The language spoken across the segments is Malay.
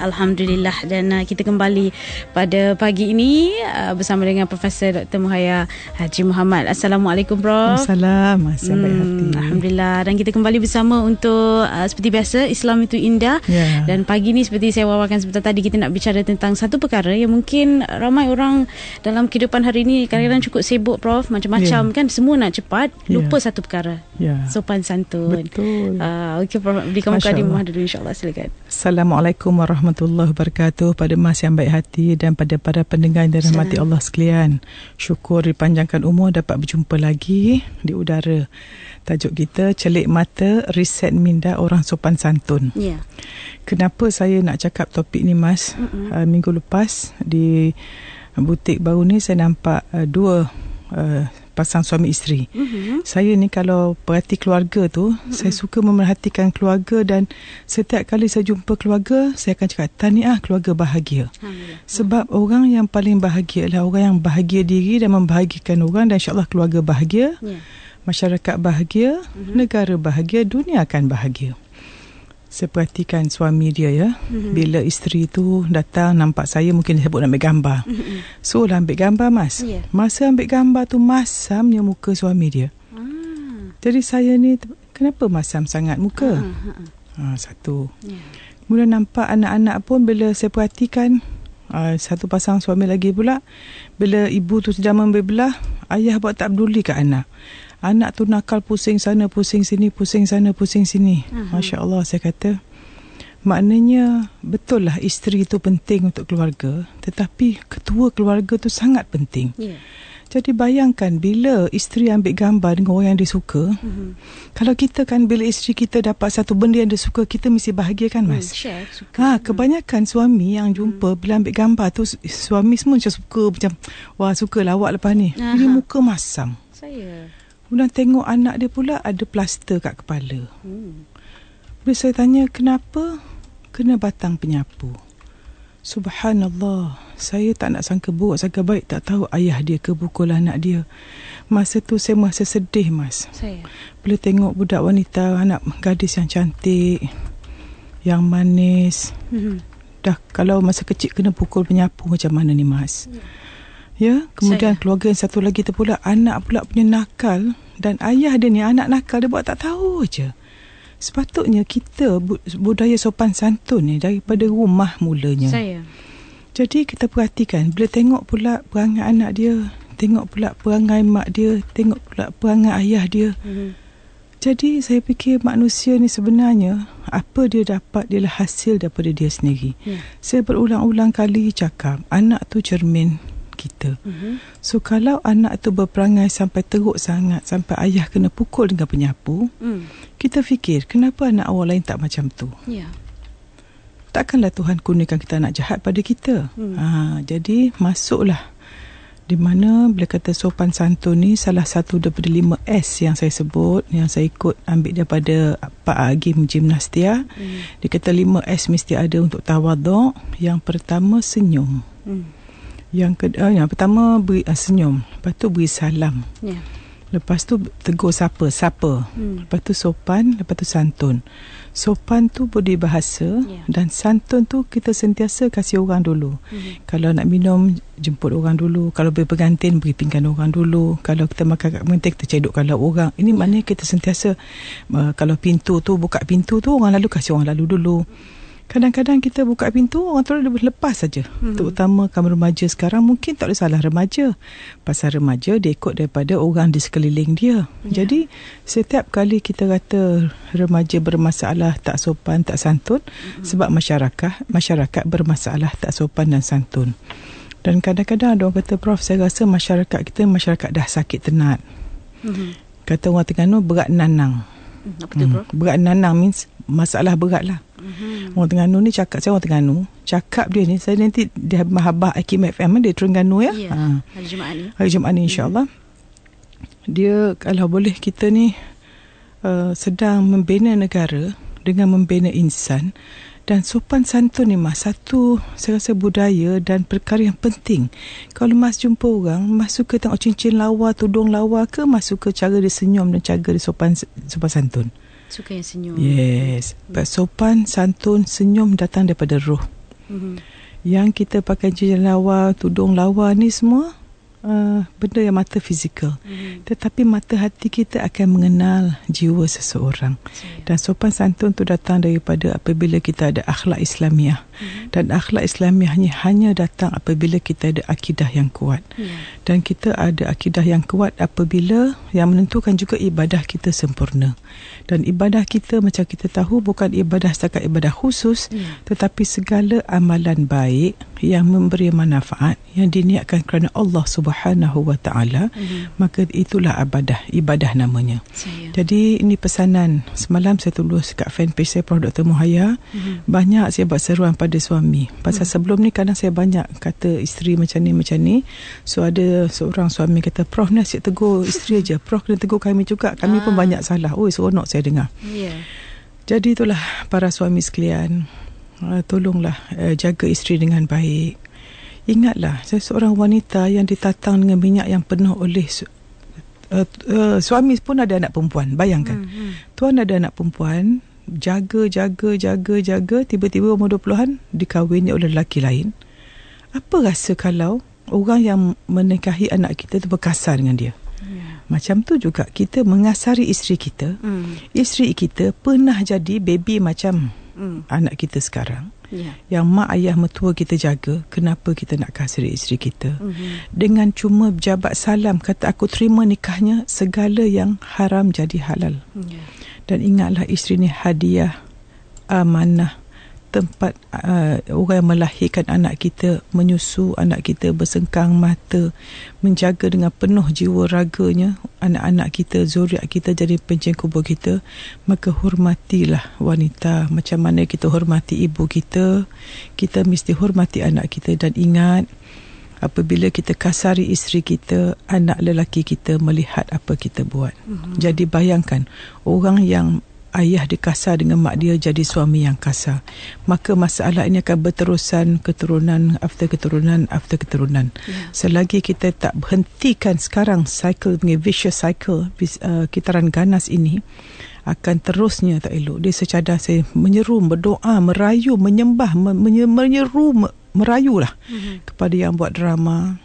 Alhamdulillah dan uh, kita kembali pada pagi ini uh, bersama dengan Profesor Dr. Muhaya Haji Muhammad. Assalamualaikum Prof. Assalamualaikum. Ah, hmm, Alhamdulillah dan kita kembali bersama untuk uh, seperti biasa Islam itu indah yeah. dan pagi ini seperti saya wawarkan sebentar tadi kita nak bicara tentang satu perkara yang mungkin ramai orang dalam kehidupan hari ini kadang-kadang cukup sibuk Prof. Macam-macam yeah. kan semua nak cepat ya. lupa yeah. satu perkara. Yeah. Sopan santun. Betul. Uh, ah, okay Prof. Bila muka di rumah dulu insyaAllah silakan. Assalamualaikum warahmatullahi wabarakatuh pada mas yang baik hati dan pada para pendengar yang dirahmati Allah sekalian. Syukur dipanjangkan umur dapat berjumpa lagi di udara. Tajuk kita Celik Mata Reset Minda Orang Sopan Santun. Yeah. Kenapa saya nak cakap topik ni mas? Uh, minggu lepas di butik baru ni saya nampak uh, dua uh, pasang suami isteri. Mm-hmm. Saya ni kalau perhati keluarga tu, mm-hmm. saya suka memerhatikan keluarga dan setiap kali saya jumpa keluarga, saya akan cakap tahniah keluarga bahagia. Mm-hmm. Sebab orang yang paling bahagia adalah orang yang bahagia diri dan membahagikan orang dan insyaAllah keluarga bahagia, yeah. masyarakat bahagia, mm-hmm. negara bahagia, dunia akan bahagia sepertikan suami dia ya mm-hmm. bila isteri tu datang nampak saya mungkin dia sebut nak ambil gambar mm-hmm. so dah ambil gambar mas yeah. masa ambil gambar tu masamnya muka suami dia mm. jadi saya ni kenapa masam sangat muka mm-hmm. ha, ha. Ah, satu yeah. mula nampak anak-anak pun bila saya perhatikan uh, satu pasang suami lagi pula bila ibu tu sedang membelah ayah buat tak peduli ke anak anak tu nakal pusing sana pusing sini pusing sana pusing sini uh-huh. Mhm. masya Allah saya kata maknanya betul lah isteri itu penting untuk keluarga tetapi ketua keluarga tu sangat penting yeah. Jadi bayangkan bila isteri ambil gambar dengan orang yang dia suka. Mm-hmm. Kalau kita kan bila isteri kita dapat satu benda yang dia suka, kita mesti bahagia kan Mas? Mm, sure, Ha, hmm. kebanyakan mm. suami yang jumpa hmm. bila ambil gambar tu suami semua macam suka macam wah suka lawak lepas ni. Uh-huh. Ini muka masam. Saya. Kemudian tengok anak dia pula ada plaster kat kepala. Hmm. Bila saya tanya kenapa kena batang penyapu. Subhanallah, saya tak nak sangka buruk sangka baik tak tahu ayah dia ke pukul anak dia. Masa tu saya masa sedih mas. Saya. Bila tengok budak wanita, anak gadis yang cantik, yang manis. Hmm. Dah kalau masa kecil kena pukul penyapu macam mana ni mas? Hmm. Ya, kemudian Saya. keluarga yang satu lagi tu pula anak pula punya nakal dan ayah dia ni anak nakal dia buat tak tahu aja. Sepatutnya kita budaya sopan santun ni daripada rumah mulanya. Saya. Jadi kita perhatikan bila tengok pula perangai anak dia, tengok pula perangai mak dia, tengok pula perangai ayah dia. Mm-hmm. Jadi saya fikir manusia ni sebenarnya apa dia dapat ialah hasil daripada dia sendiri. Hmm. Saya berulang-ulang kali cakap anak tu cermin kita. Mm-hmm. So kalau anak tu berperangai sampai teruk sangat sampai ayah kena pukul dengan penyapu, mm. kita fikir kenapa anak awal lain tak macam tu? Yeah. Takkanlah Tuhan kurniakan kita anak jahat pada kita. Mm. Ha, jadi masuklah di mana bila kata sopan santun ni salah satu daripada lima S yang saya sebut yang saya ikut ambil daripada Pak Agim Gimnastia hmm. dia kata lima S mesti ada untuk tawaduk yang pertama senyum hmm. Yang kedua, ah, yang pertama beri uh, senyum, lepas tu beri salam. Ya. Yeah. Lepas tu tegur siapa, siapa. Hmm. Lepas tu sopan, lepas tu santun. Sopan tu budi bahasa yeah. dan santun tu kita sentiasa kasih orang dulu. hmm Kalau nak minum, jemput orang dulu. Kalau beri pengantin, beri pinggan orang dulu. Kalau kita makan kat pengantin, kita cedok kalau orang. Ini ya. maknanya kita sentiasa, uh, kalau pintu tu, buka pintu tu, orang lalu kasih orang lalu dulu. hmm Kadang-kadang kita buka pintu orang terus dia lepas saja. Hmm. Terutama kamu remaja sekarang mungkin tak boleh salah remaja. Pasal remaja dia ikut daripada orang di sekeliling dia. Yeah. Jadi setiap kali kita kata remaja bermasalah tak sopan tak santun hmm. sebab masyarakat masyarakat bermasalah tak sopan dan santun. Dan kadang-kadang ada orang kata prof saya rasa masyarakat kita masyarakat dah sakit tenat. Hmm. Kata orang Terengganu berat nanang. Hmm. Apa tu hmm. prof? Hmm. Berat nanang means masalah berat lah. Mm-hmm. Orang Terengganu ni cakap, saya orang Terengganu. Cakap dia ni, saya nanti dia mahabah Akim FM dia Terengganu ya. Yeah, ha. Hari Jumaat ni. Hari Jumaat ni insyaAllah. Yeah. Dia kalau boleh kita ni uh, sedang membina negara dengan membina insan. Dan sopan santun ni mas satu saya rasa budaya dan perkara yang penting. Kalau mas jumpa orang, mas suka tengok cincin lawa, tudung lawa ke mas suka cara dia senyum dan cara dia sopan, sopan santun. Hmm. Suka yang senyum. Yes. Sebab sopan, santun, senyum datang daripada roh. Mm-hmm. Yang kita pakai cincin lawa, tudung lawa ni semua Uh, benda yang mata fizikal mm-hmm. tetapi mata hati kita akan mengenal jiwa seseorang yeah. dan sopan santun itu datang daripada apabila kita ada akhlak islamiah mm-hmm. dan akhlak islamiah ni hanya datang apabila kita ada akidah yang kuat yeah. dan kita ada akidah yang kuat apabila yang menentukan juga ibadah kita sempurna dan ibadah kita macam kita tahu bukan ibadah setakat ibadah khusus yeah. tetapi segala amalan baik yang memberi manfaat yang diniatkan kerana Allah subhanahu Subhanahu Wa Taala, mm-hmm. maka itulah ibadah, ibadah namanya. Saya. Jadi ini pesanan semalam saya tulis kat fanpage saya Prof. Dr. Muhaya, mm-hmm. banyak saya buat seruan pada suami. Pasal mm-hmm. sebelum ni kadang saya banyak kata isteri macam ni macam ni. So ada seorang suami kata, "Prof, ni asyik tegur isteri aja. Prof kena tegur kami juga. Kami ah. pun banyak salah." Oh, so seronok saya dengar. Yeah. Jadi itulah para suami sekalian. Uh, tolonglah uh, jaga isteri dengan baik Ingatlah, saya seorang wanita yang ditatang dengan minyak yang penuh oleh su- uh, uh, suami pun ada anak perempuan. Bayangkan. Hmm, hmm. Tuan ada anak perempuan, jaga, jaga, jaga, jaga. Tiba-tiba umur 20-an, dikahwinnya oleh lelaki lain. Apa rasa kalau orang yang menikahi anak kita itu berkasar dengan dia? Ya. Macam tu juga kita mengasari isteri kita. Hmm. Isteri kita pernah jadi baby macam mm. anak kita sekarang yeah. yang mak ayah metua kita jaga kenapa kita nak kasih isteri kita mm-hmm. dengan cuma jabat salam kata aku terima nikahnya segala yang haram jadi halal yeah. dan ingatlah isteri ni hadiah amanah tempat uh, orang yang melahirkan anak kita, menyusu anak kita bersengkang mata, menjaga dengan penuh jiwa raganya anak-anak kita, zuriat kita jadi penceng kubur kita, maka hormatilah wanita. Macam mana kita hormati ibu kita, kita mesti hormati anak kita dan ingat apabila kita kasari isteri kita, anak lelaki kita melihat apa kita buat. Mm-hmm. Jadi bayangkan orang yang ayah dia kasar dengan mak dia jadi suami yang kasar. Maka masalah ini akan berterusan keturunan after keturunan after keturunan. Ya. Selagi kita tak berhentikan sekarang cycle dengan vicious cycle uh, kitaran ganas ini akan terusnya tak elok. Dia secara saya menyeru, berdoa, merayu, menyembah, menyeru, merayu lah mm-hmm. kepada yang buat drama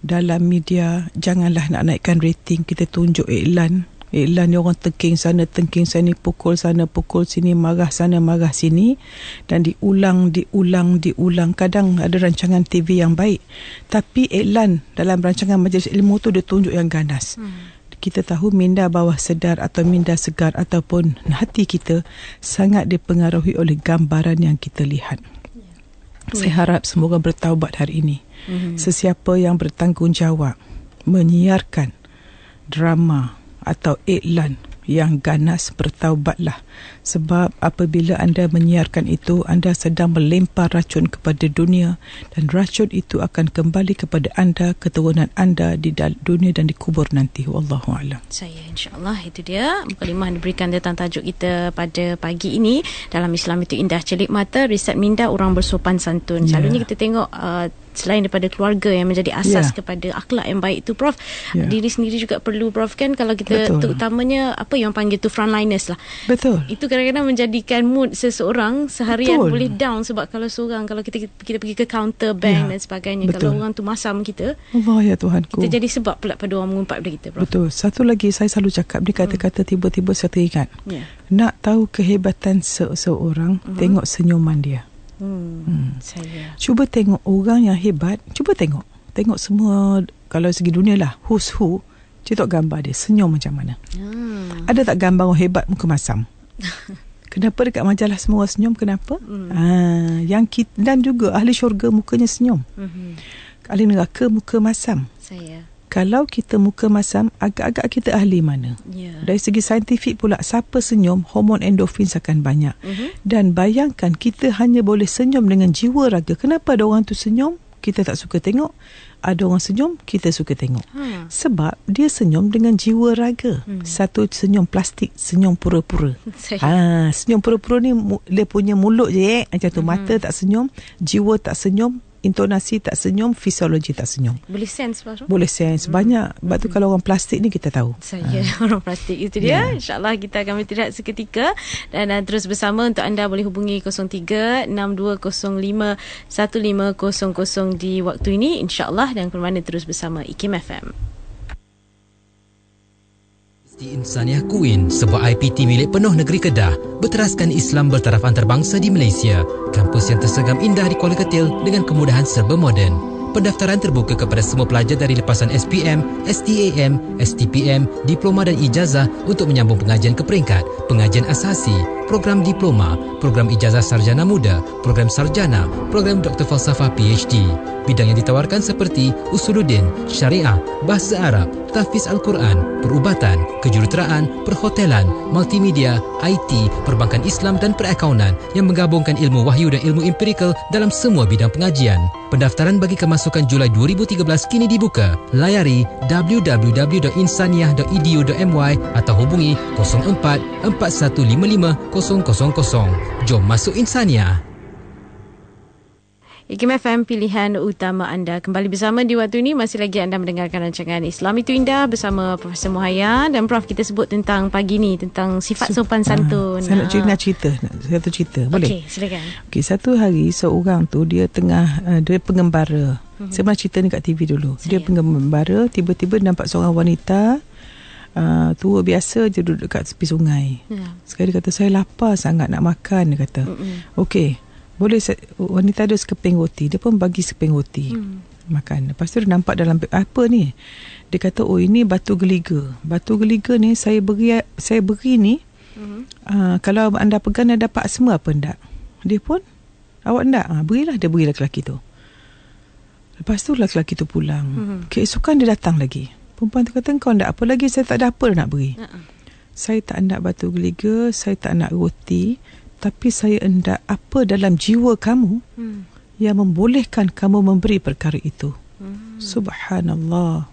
dalam media janganlah nak naikkan rating kita tunjuk iklan ialah ni orang tengking sana, tengking sini, pukul sana, pukul sini, marah sana, marah sini. Dan diulang, diulang, diulang. Kadang ada rancangan TV yang baik. Tapi iklan dalam rancangan majlis ilmu tu dia tunjuk yang ganas. Hmm kita tahu minda bawah sedar atau minda segar ataupun hati kita sangat dipengaruhi oleh gambaran yang kita lihat. Ya. Saya harap semoga bertaubat hari ini. Mm-hmm. Sesiapa yang bertanggungjawab menyiarkan drama, atau iklan yang ganas bertaubatlah sebab apabila anda menyiarkan itu anda sedang melempar racun kepada dunia dan racun itu akan kembali kepada anda keturunan anda di dunia dan di kubur nanti wallahu alam saya insyaallah itu dia mukalimah yang diberikan tentang tajuk kita pada pagi ini dalam Islam itu indah celik mata riset minda orang bersopan santun yeah. selalunya kita tengok uh, selain daripada keluarga yang menjadi asas yeah. kepada akhlak yang baik itu prof yeah. diri sendiri juga perlu prof kan kalau kita Betul. terutamanya apa yang panggil itu frontliners lah Betul. itu kadang-kadang menjadikan mood seseorang seharian Betul. boleh down sebab kalau seorang kalau kita kita pergi ke counter bank ya. dan sebagainya Betul. kalau orang tu masam kita Allah oh, ya Tuhanku kita jadi sebab pula pada orang mengumpat pada kita Prof. Betul. Satu lagi saya selalu cakap ni kata-kata hmm. tiba-tiba saya teringat. Ya. Nak tahu kehebatan seseorang uh-huh. tengok senyuman dia. Hmm. hmm. Saya. Cuba tengok orang yang hebat, cuba tengok. Tengok semua kalau segi dunia lah who's who Cik gambar dia Senyum macam mana hmm. Ada tak gambar orang hebat Muka masam Kenapa dekat majalah semua senyum? Kenapa? Mm. Ha, yang kita, dan juga ahli syurga mukanya senyum. Mm-hmm. Ahli neraka muka masam. Saya. Kalau kita muka masam, agak-agak kita ahli mana? Yeah. Dari segi saintifik pula, siapa senyum, hormon endorfin akan banyak. Mm-hmm. Dan bayangkan kita hanya boleh senyum dengan jiwa raga. Kenapa ada orang tu senyum? Kita tak suka tengok ada orang senyum kita suka tengok hmm. sebab dia senyum dengan jiwa raga hmm. satu senyum plastik senyum pura-pura ha senyum pura-pura ni dia punya mulut je eh macam tu hmm. mata tak senyum jiwa tak senyum intonasi tak senyum, fisiologi tak senyum. Boleh sense maksudnya? Boleh sense. Hmm. Banyak. Mm-hmm. Sebab tu hmm. kalau orang plastik ni kita tahu. Saya ha. orang plastik. Itu dia. Yeah. InsyaAllah kita akan berterat seketika. Dan, dan terus bersama untuk anda boleh hubungi 03-6205-1500 di waktu ini. InsyaAllah dan kemana terus bersama IKIM FM. Universiti Insaniah Kuin sebuah IPT milik penuh negeri Kedah berteraskan Islam bertaraf antarabangsa di Malaysia. Kampus yang tersegam indah di Kuala Ketil dengan kemudahan serba moden. Pendaftaran terbuka kepada semua pelajar dari lepasan SPM, STAM, STPM, diploma dan ijazah untuk menyambung pengajian ke peringkat pengajian asasi, program diploma, program ijazah sarjana muda, program sarjana, program doktor falsafah PhD. Bidang yang ditawarkan seperti Usuluddin, Syariah, Bahasa Arab, tahfiz Al-Quran, perubatan, kejuruteraan, perhotelan, multimedia, IT, perbankan Islam dan perakaunan yang menggabungkan ilmu wahyu dan ilmu empirikal dalam semua bidang pengajian. Pendaftaran bagi kemasukan Julai 2013 kini dibuka. Layari www.insaniah.edu.my atau hubungi 04 4155 000. Jom masuk Insaniah! IKM FM pilihan utama anda. Kembali bersama di waktu ini masih lagi anda mendengarkan rancangan Islam itu indah bersama Profesor Muhaya dan Prof kita sebut tentang pagi ini tentang sifat sopan ah, santun. Saya nak ah. cerita, nak cerita satu cerita boleh. Okey, silakan. Okey, satu hari seorang tu dia tengah eh, dia pengembara. Mm-hmm. Saya pernah cerita ni kat TV dulu. Saya. Dia pengembara tiba-tiba nampak seorang wanita Uh, tua biasa je duduk dekat tepi sungai. Yeah. Sekali dia kata saya lapar sangat nak makan dia kata. Okey, boleh wanita ada sekeping roti dia pun bagi sekeping roti hmm. makan lepas tu dia nampak dalam apa ni dia kata oh ini batu geliga batu geliga ni saya beri saya beri ni hmm. uh, kalau anda pegang dia dapat semua apa ndak dia pun awak ndak ha, berilah dia berilah lelaki tu lepas tu lelaki tu pulang hmm. keesokan dia datang lagi perempuan tu kata kau ndak apa lagi saya tak ada apa nak beri uh-uh. saya tak nak batu geliga saya tak nak roti tapi saya hendak apa dalam jiwa kamu hmm. yang membolehkan kamu memberi perkara itu. Hmm. Subhanallah.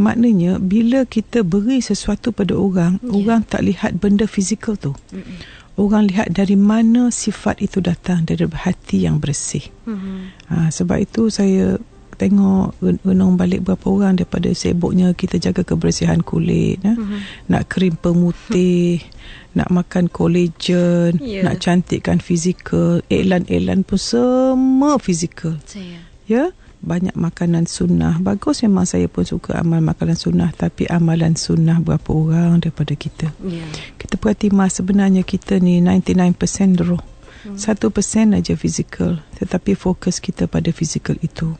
Maknanya bila kita beri sesuatu pada orang, yeah. orang tak lihat benda fizikal tu. Hmm. Orang lihat dari mana sifat itu datang dari hati yang bersih. Mm-hmm. Ha, sebab itu saya tengok renung balik berapa orang daripada seboknya kita jaga kebersihan kulit ya. mm-hmm. nak krim pemutih nak makan collagen yeah. nak cantikkan fizikal iklan-iklan pun semua fizikal yeah. ya banyak makanan sunnah bagus memang saya pun suka amal makanan sunnah tapi amalan sunnah berapa orang daripada kita yeah. kita perhati mas sebenarnya kita ni 99% roh hmm. satu persen aja fizikal tetapi fokus kita pada fizikal itu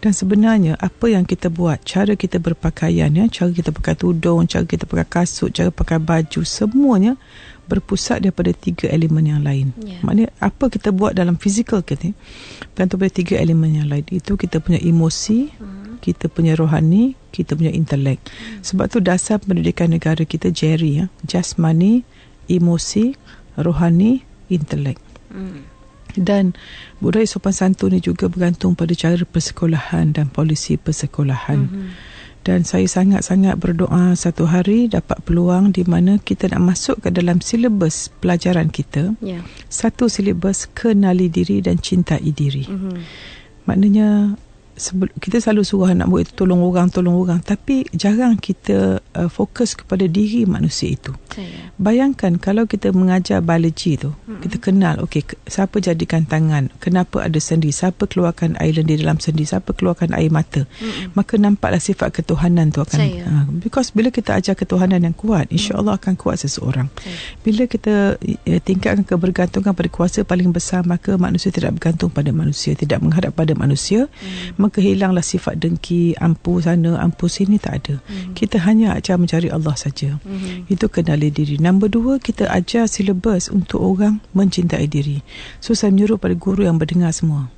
dan sebenarnya apa yang kita buat, cara kita berpakaian ya, cara kita pakai tudung, cara kita pakai kasut, cara pakai baju, semuanya berpusat daripada tiga elemen yang lain. Yeah. Maknanya apa kita buat dalam fizikal kita bergantung ya, daripada tiga elemen yang lain. Itu kita punya emosi, mm-hmm. kita punya rohani, kita punya intelek. Mm-hmm. Sebab tu dasar pendidikan negara kita Jerry ya, just money emosi, rohani, intelek. Mm-hmm dan budaya sopan santun ini juga bergantung pada cara persekolahan dan polisi persekolahan. Mm-hmm. Dan saya sangat-sangat berdoa satu hari dapat peluang di mana kita nak masuk ke dalam silibus pelajaran kita. Yeah. Satu silibus kenali diri dan cintai diri. Mm-hmm. Maknanya sebel, kita selalu suruh anak murid tolong orang tolong orang tapi jarang kita uh, fokus kepada diri manusia itu Saya. bayangkan kalau kita mengajar biologi tu mm-hmm. kita kenal okay, siapa jadikan tangan kenapa ada sendi siapa keluarkan air di dalam sendi siapa keluarkan air mata mm-hmm. maka nampaklah sifat ketuhanan itu. akan uh, because bila kita ajar ketuhanan yang kuat mm. insya Allah akan kuat seseorang Saya. bila kita ya, tingkatkan kebergantungan pada kuasa paling besar maka manusia tidak bergantung pada manusia tidak mengharap pada manusia mm-hmm maka hilanglah sifat dengki, ampu sana, ampu sini tak ada. Hmm. Kita hanya ajar mencari Allah saja. Hmm. Itu kenali diri. Nombor dua, kita ajar silabus untuk orang mencintai diri. So, saya menyuruh pada guru yang berdengar semua.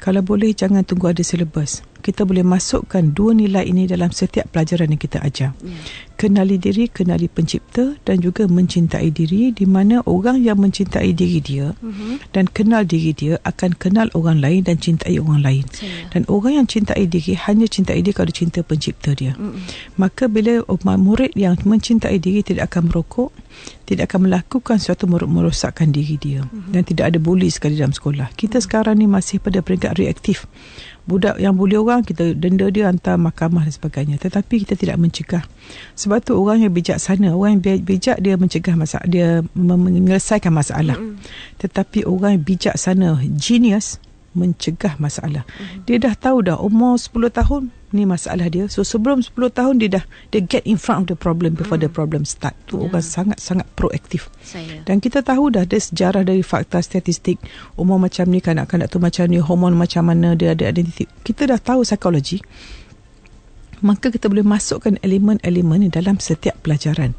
Kalau boleh, jangan tunggu ada silabus kita boleh masukkan dua nilai ini dalam setiap pelajaran yang kita ajar. Hmm. Kenali diri, kenali pencipta dan juga mencintai diri di mana orang yang mencintai diri dia mhm. dan kenal diri dia akan kenal orang lain dan cintai orang lain. Dan orang yang cintai diri hanya cintai diri kalau cinta pencipta dia. Maka bila murid yang mencintai diri tidak akan merokok, tidak akan melakukan sesuatu merosakkan diri dia mm-hmm. dan tidak ada bully sekali dalam sekolah. Kita sekarang ni masih pada peringkat reaktif budak yang bully orang kita denda dia hantar mahkamah dan sebagainya tetapi kita tidak mencegah sebab tu orang yang bijak sana orang yang bijak dia mencegah masalah dia menyelesaikan masalah mm tetapi orang yang bijak sana genius mencegah masalah mm dia dah tahu dah umur 10 tahun ni masalah dia so sebelum 10 tahun dia dah dia get in front of the problem before hmm. the problem start tu yeah. orang ya. sangat sangat proaktif dan kita tahu dah ada sejarah dari fakta statistik umur macam ni kanak-kanak tu macam ni hormon macam mana dia ada identiti kita dah tahu psikologi maka kita boleh masukkan elemen-elemen ni dalam setiap pelajaran.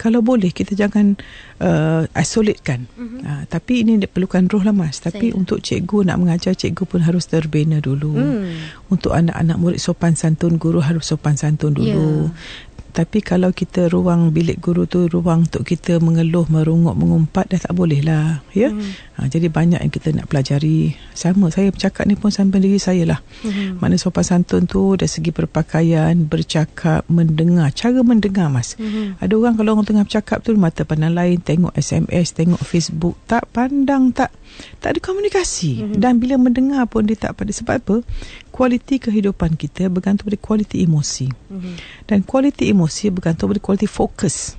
Kalau boleh kita jangan uh, isolate Mm-hmm. Uh, ah, tapi ini perlukan roh lah mas. Tapi Saya. untuk cikgu nak mengajar cikgu pun harus terbina dulu. Mm. Untuk anak-anak murid sopan santun guru harus sopan santun dulu. Yeah tapi kalau kita ruang bilik guru tu ruang untuk kita mengeluh, merungut, mengumpat dah tak boleh lah. Ya? Hmm. Ha, jadi banyak yang kita nak pelajari. Sama saya bercakap ni pun sampai diri saya lah. Hmm. Mana sopan santun tu dari segi perpakaian, bercakap, mendengar. Cara mendengar mas. Hmm. Ada orang kalau orang tengah bercakap tu mata pandang lain, tengok SMS, tengok Facebook. Tak pandang, tak tak ada komunikasi. Hmm. Dan bila mendengar pun dia tak pada. Sebab apa? kualiti kehidupan kita bergantung pada kualiti emosi. Mm-hmm. Dan kualiti emosi bergantung pada kualiti fokus.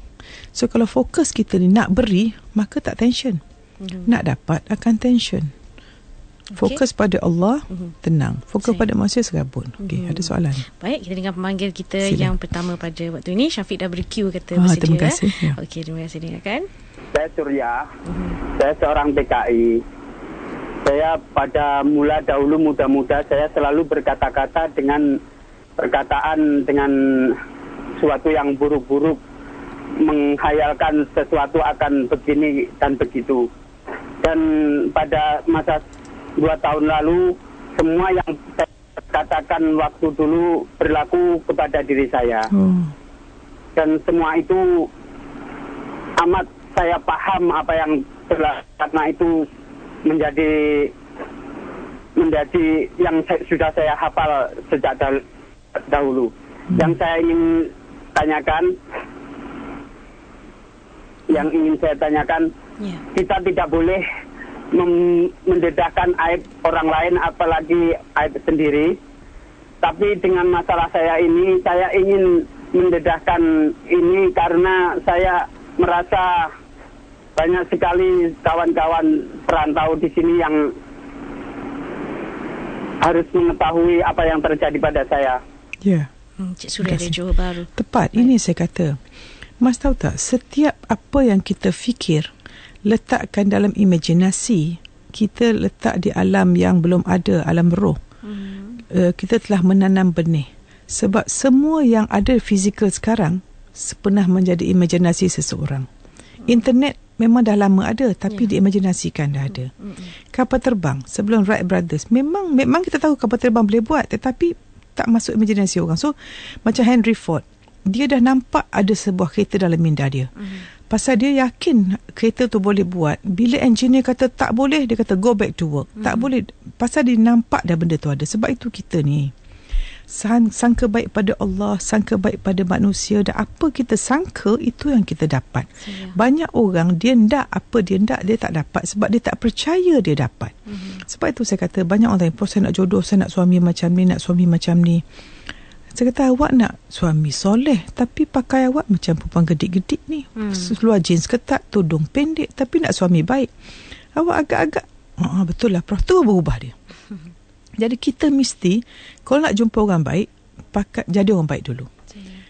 So kalau fokus kita ni nak beri, maka tak tension. Mm-hmm. Nak dapat akan tension. Fokus okay. pada Allah, mm-hmm. tenang. Fokus Sayang. pada manusia serabut. Okey, mm-hmm. ada soalan. Baik, kita dengar pemanggil kita Sila. yang pertama pada waktu ini. Syafiq dah beri queue kata oh, ah, bersedia. Terima ya. kasih. Ya. Okey, terima kasih dengarkan. Saya Surya. Mm-hmm. Saya seorang BKI. saya pada mula dahulu muda-muda saya selalu berkata-kata dengan perkataan dengan sesuatu yang buruk-buruk menghayalkan sesuatu akan begini dan begitu dan pada masa dua tahun lalu semua yang saya katakan waktu dulu berlaku kepada diri saya hmm. dan semua itu amat saya paham apa yang telah karena itu menjadi menjadi yang saya, sudah saya hafal sejak dahulu. Hmm. Yang saya ingin tanyakan, yang ingin saya tanyakan, yeah. kita tidak boleh mendedahkan aib orang lain, apalagi aib sendiri. Tapi dengan masalah saya ini, saya ingin mendedahkan ini karena saya merasa banyak sekali kawan-kawan perantau di sini yang harus mengetahui apa yang terjadi pada saya. Ya. Hmm, Cik Surya ada jawab baru. Tepat. Ini saya kata. Mas tahu tak, setiap apa yang kita fikir, letakkan dalam imajinasi, kita letak di alam yang belum ada, alam roh. Hmm. Uh, kita telah menanam benih. Sebab semua yang ada fizikal sekarang, pernah menjadi imajinasi seseorang. Hmm. Internet memang dah lama ada tapi yeah. diimajinasikan dah ada. Mm-hmm. Kapal terbang sebelum Wright Brothers memang memang kita tahu kapal terbang boleh buat tetapi tak masuk imajinasi orang. So macam Henry Ford dia dah nampak ada sebuah kereta dalam minda dia. Mm-hmm. Pasal dia yakin kereta tu boleh buat. Bila engineer kata tak boleh, dia kata go back to work. Mm-hmm. Tak boleh. Pasal dia nampak dah benda tu ada. Sebab itu kita ni, sangka baik pada Allah, sangka baik pada manusia dan apa kita sangka itu yang kita dapat. Ya. Banyak orang dia nak apa dia nak dia tak dapat sebab dia tak percaya dia dapat. Mm-hmm. Sebab itu saya kata banyak orang yang saya nak jodoh, saya nak suami macam ni, nak suami macam ni. Saya kata awak nak suami soleh tapi pakai awak macam perempuan gedik-gedik ni. Mm. Seluar jeans ketat, tudung pendek tapi nak suami baik. Awak agak-agak, uh, betul lah prof, tu berubah dia. Jadi kita mesti kalau nak jumpa orang baik, pakat jadi orang baik dulu.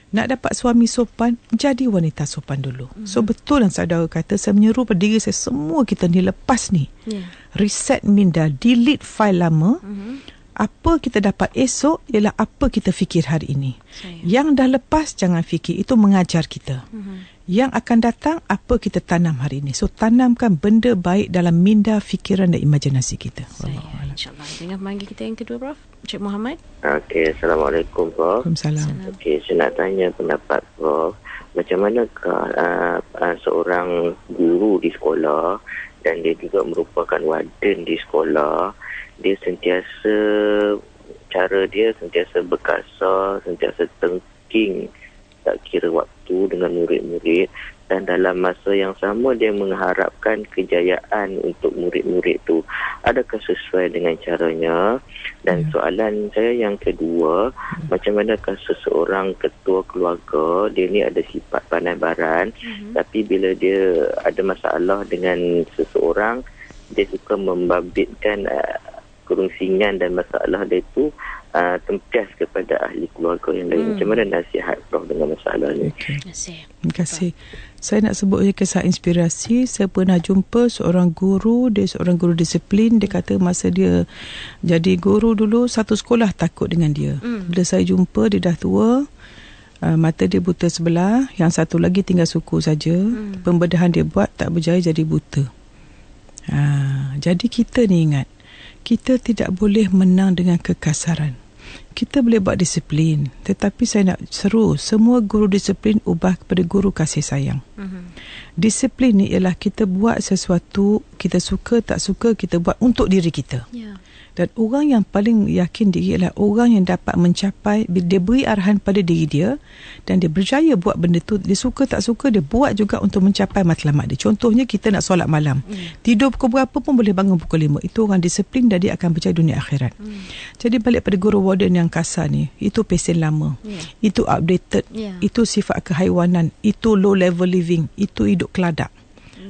Nak dapat suami sopan, jadi wanita sopan dulu. Mm. So betul yang saudara kata, saya menyeru pada diri saya semua kita ni lepas ni. Yeah. Reset minda, delete file lama. Mm-hmm apa kita dapat esok ialah apa kita fikir hari ini. Saya. Yang dah lepas jangan fikir itu mengajar kita. Uh-huh. Yang akan datang apa kita tanam hari ini. So tanamkan benda baik dalam minda, fikiran dan imajinasi kita. Insyaallah. allah Dengan panggil kita yang kedua Prof, Cik Muhammad. Okey, assalamualaikum Prof. Waalaikumsalam. Okey, saya nak tanya pendapat Prof. Macam mana uh, uh, seorang guru di sekolah dan dia juga merupakan warden di sekolah dia sentiasa cara dia sentiasa berkasar, sentiasa tengking tak kira waktu dengan murid-murid dan dalam masa yang sama dia mengharapkan kejayaan untuk murid-murid tu adakah sesuai dengan caranya dan yeah. soalan saya yang kedua yeah. Hmm. macam manakah seseorang ketua keluarga dia ni ada sifat pandai baran mm-hmm. tapi bila dia ada masalah dengan seseorang dia suka membabitkan eh, kerunsingan dan masalah dia itu uh, tempias kepada ahli keluarga yang lain. Hmm. Macam mana nasihat Prof dengan masalah ni? Okay. Terima kasih. Terima kasih. Saya nak sebut kisah inspirasi. Saya pernah jumpa seorang guru, dia seorang guru disiplin. Dia kata masa dia jadi guru dulu, satu sekolah takut dengan dia. Hmm. Bila saya jumpa, dia dah tua. Uh, mata dia buta sebelah, yang satu lagi tinggal suku saja. Hmm. Pembedahan dia buat tak berjaya jadi buta. Ha, jadi kita ni ingat, kita tidak boleh menang dengan kekasaran. Kita boleh buat disiplin, tetapi saya nak seru semua guru disiplin ubah kepada guru kasih sayang. Mhm. Disiplin ni ialah kita buat sesuatu, kita suka tak suka kita buat untuk diri kita. Yeah dan orang yang paling yakin diri ialah orang yang dapat mencapai bila dia beri arahan pada diri dia dan dia berjaya buat benda tu dia suka tak suka dia buat juga untuk mencapai matlamat dia contohnya kita nak solat malam hmm. tidur pukul berapa pun boleh bangun pukul 5 itu orang disiplin dan dia akan berjaya dunia akhirat hmm. jadi balik pada guru warden yang kasar ni itu pesen lama yeah. itu updated yeah. itu sifat kehaiwanan itu low level living itu hidup keladak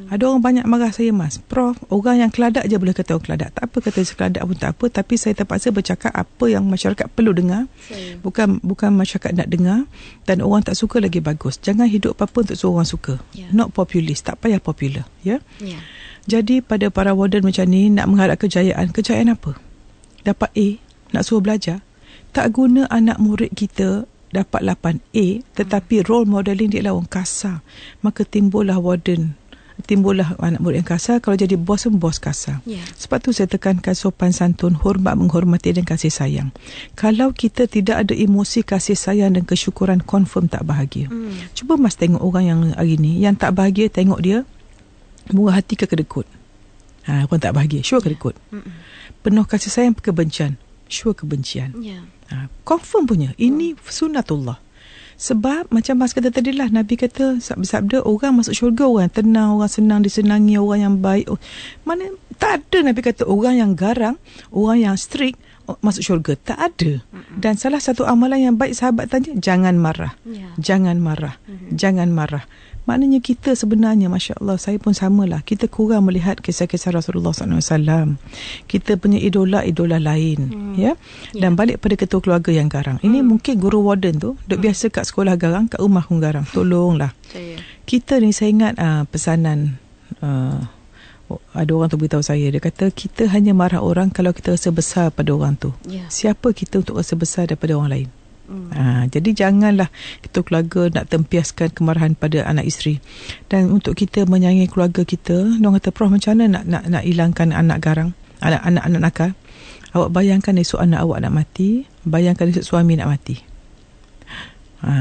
ada orang banyak marah saya mas. Prof, orang yang keladak je boleh kata orang keladak. Tak apa kata keladak pun tak apa. Tapi saya terpaksa bercakap apa yang masyarakat perlu dengar. Saya. Bukan bukan masyarakat nak dengar. Dan orang tak suka lagi bagus. Jangan hidup apa-apa untuk seorang suka. Yeah. Not populist. Tak payah popular. Ya. Yeah? Yeah. Jadi pada para warden macam ni nak mengharap kejayaan. Kejayaan apa? Dapat A. Nak suruh belajar. Tak guna anak murid kita dapat 8A tetapi hmm. role modeling dia lah orang kasar maka timbullah warden timbullah anak murid yang kasar kalau jadi bos pun bos kasar yeah. sebab tu saya tekankan sopan santun hormat menghormati dan kasih sayang kalau kita tidak ada emosi kasih sayang dan kesyukuran confirm tak bahagia mm. cuba mas tengok orang yang hari ni yang tak bahagia tengok dia murah hati ke kedekut ha, orang tak bahagia sure kedekut Mm-mm. penuh kasih sayang kebencian sure kebencian yeah. ha, confirm punya ini hmm. sunatullah sebab macam Mas kata tadi lah Nabi kata sabda orang masuk syurga Orang tenang, orang senang disenangi Orang yang baik oh, Mana Tak ada Nabi kata orang yang garang Orang yang strict oh, masuk syurga tak ada dan salah satu amalan yang baik sahabat tanya jangan marah yeah. jangan marah mm-hmm. jangan marah Maknanya kita sebenarnya, Masya Allah, saya pun samalah. Kita kurang melihat kisah-kisah Rasulullah SAW. Kita punya idola-idola lain. Hmm. ya. Dan yeah. balik pada ketua keluarga yang garang. Ini hmm. mungkin guru warden tu, duduk hmm. biasa kat sekolah garang, kat rumah pun garang. Tolonglah. Saya. Kita ni, saya ingat uh, pesanan uh, ada orang tu beritahu saya dia kata kita hanya marah orang kalau kita rasa besar pada orang tu yeah. siapa kita untuk rasa besar daripada orang lain Hmm. Ha, jadi janganlah kita keluarga nak tempiaskan kemarahan pada anak isteri. Dan untuk kita menyayangi keluarga kita, orang kata, Prof, macam mana nak, nak, nak hilangkan anak garang, anak-anak anak nakal? Awak bayangkan esok anak awak nak mati, bayangkan esok suami nak mati. Ha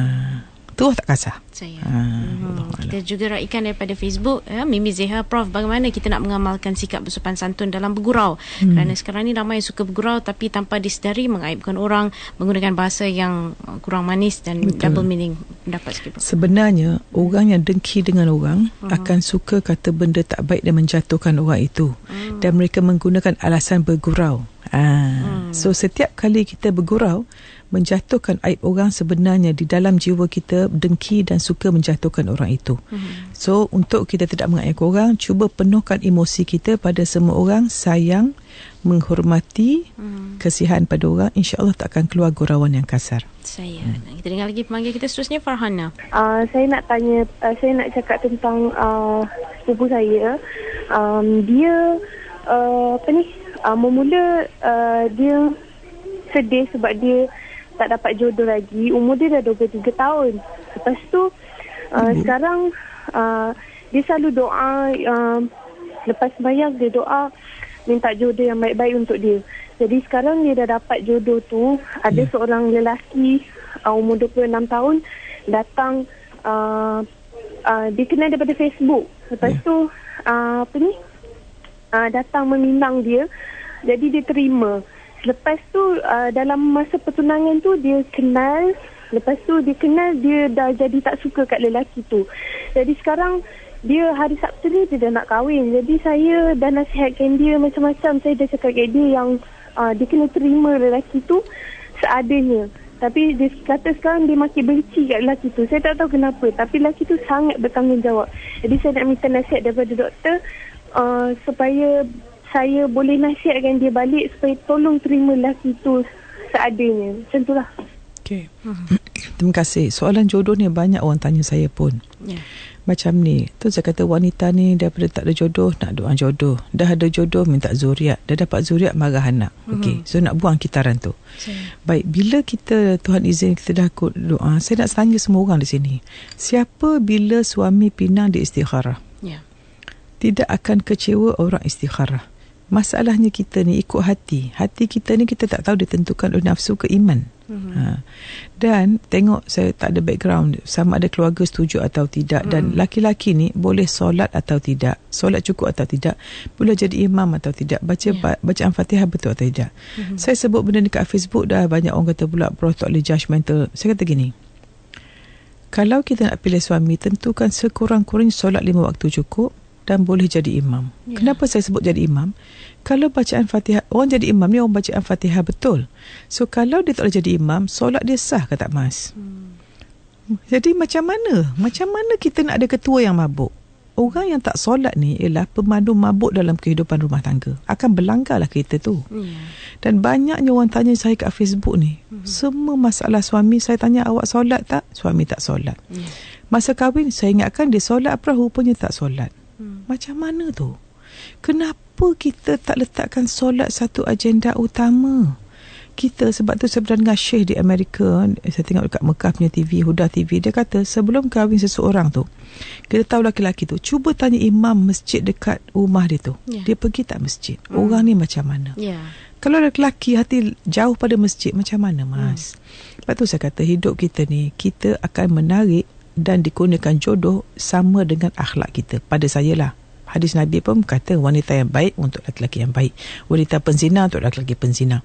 itu tak kasar. Saya. Ah, hmm. Kita juga raikan daripada Facebook ya Mimi Zeha Prof bagaimana kita nak mengamalkan sikap bersopan santun dalam bergurau? Hmm. Kerana sekarang ni ramai yang suka bergurau tapi tanpa disedari mengaibkan orang menggunakan bahasa yang kurang manis dan Betul. double meaning dapat sikit. Sebenarnya orang yang dengki dengan orang uh-huh. akan suka kata benda tak baik dan menjatuhkan orang itu uh-huh. dan mereka menggunakan alasan bergurau. Ah. Uh-huh. So setiap kali kita bergurau menjatuhkan aib orang sebenarnya di dalam jiwa kita dengki dan suka menjatuhkan orang itu. Mm-hmm. So untuk kita tidak mengaib orang, cuba penuhkan emosi kita pada semua orang sayang, menghormati, mm-hmm. kesihan pada orang, insya-Allah tak akan keluar gurauan yang kasar. Saya. Mm. Kita dengar lagi pemanggil kita seterusnya Farhana. Uh, saya nak tanya uh, saya nak cakap tentang uh, sepupu saya. Um, dia uh, apa ni? Uh, memula uh, dia sedih sebab dia tak dapat jodoh lagi. Umur dia dah 23 tahun. Lepas tu uh, hmm. sekarang uh, dia selalu doa uh, lepas bayang dia doa minta jodoh yang baik-baik untuk dia. Jadi sekarang dia dah dapat jodoh tu. Ada yeah. Hmm. seorang lelaki uh, umur 26 tahun datang uh, uh, dikenal daripada Facebook. Lepas yeah. tu uh, apa ni? Uh, datang meminang dia. Jadi dia terima. Lepas tu uh, dalam masa pertunangan tu dia kenal Lepas tu dia kenal dia dah jadi tak suka kat lelaki tu Jadi sekarang dia hari Sabtu ni dia dah nak kahwin Jadi saya dah nasihatkan dia macam-macam Saya dah cakap kat dia yang uh, dia kena terima lelaki tu seadanya tapi dia kata sekarang dia makin benci kat lelaki tu. Saya tak tahu kenapa. Tapi lelaki tu sangat bertanggungjawab. Jadi saya nak minta nasihat daripada doktor uh, supaya saya boleh nasihatkan dia balik supaya tolong terima lelaki tu seadanya. Macam tu lah. Okay. Terima kasih. Soalan jodoh ni banyak orang tanya saya pun. Yeah. Macam ni. Tu saya kata wanita ni daripada tak ada jodoh, nak doa jodoh. Dah ada jodoh, minta zuriat. Dah dapat zuriat, marah anak. Mm-hmm. Okay. So nak buang kitaran tu. Okay. Baik, bila kita Tuhan izin kita dah doa, saya nak tanya semua orang di sini. Siapa bila suami pinang di istihara? Yeah. Tidak akan kecewa orang istikharah masalahnya kita ni ikut hati. Hati kita ni kita tak tahu ditentukan oleh nafsu ke iman. Mm-hmm. Ha. Dan tengok saya tak ada background sama ada keluarga setuju atau tidak mm. dan mhm. laki-laki ni boleh solat atau tidak. Solat cukup atau tidak. Boleh jadi imam atau tidak. Baca yeah. ba- bacaan Fatihah betul atau tidak. Mm-hmm. Saya sebut benda dekat Facebook dah banyak orang kata pula bro tak boleh judgemental. Saya kata gini. Kalau kita nak pilih suami, tentukan sekurang-kurangnya solat lima waktu cukup dan boleh jadi imam. Ya. Kenapa saya sebut jadi imam? Kalau bacaan Fatihah, orang jadi imam ni orang bacaan Fatihah betul. So kalau dia tak boleh jadi imam, solat dia sah kata Mas. Hmm. Jadi macam mana? Macam mana kita nak ada ketua yang mabuk? Orang yang tak solat ni ialah pemandu mabuk dalam kehidupan rumah tangga. Akan berlanggarlah kita tu. Hmm. Dan banyaknya orang tanya saya kat Facebook ni. Hmm. Semua masalah suami, saya tanya awak solat tak? Suami tak solat. Hmm. Masa kahwin, saya ingatkan dia solat apa rupanya tak solat. Hmm. Macam mana tu? Kenapa kita tak letakkan solat satu agenda utama? Kita sebab tu saya dengan Syekh di Amerika, eh, saya tengok dekat Mekah punya TV, Huda TV, dia kata sebelum kahwin seseorang tu, kita tahu lelaki-lelaki tu, cuba tanya imam masjid dekat rumah dia tu. Yeah. Dia pergi tak masjid? Mm. Orang ni macam mana? Yeah. Kalau lelaki hati jauh pada masjid, macam mana mas? Mm. Lepas tu saya kata hidup kita ni, kita akan menarik dan dikurniakan jodoh sama dengan akhlak kita. Pada saya lah. Hadis Nabi pun berkata wanita yang baik untuk lelaki yang baik. Wanita penzina untuk lelaki penzina.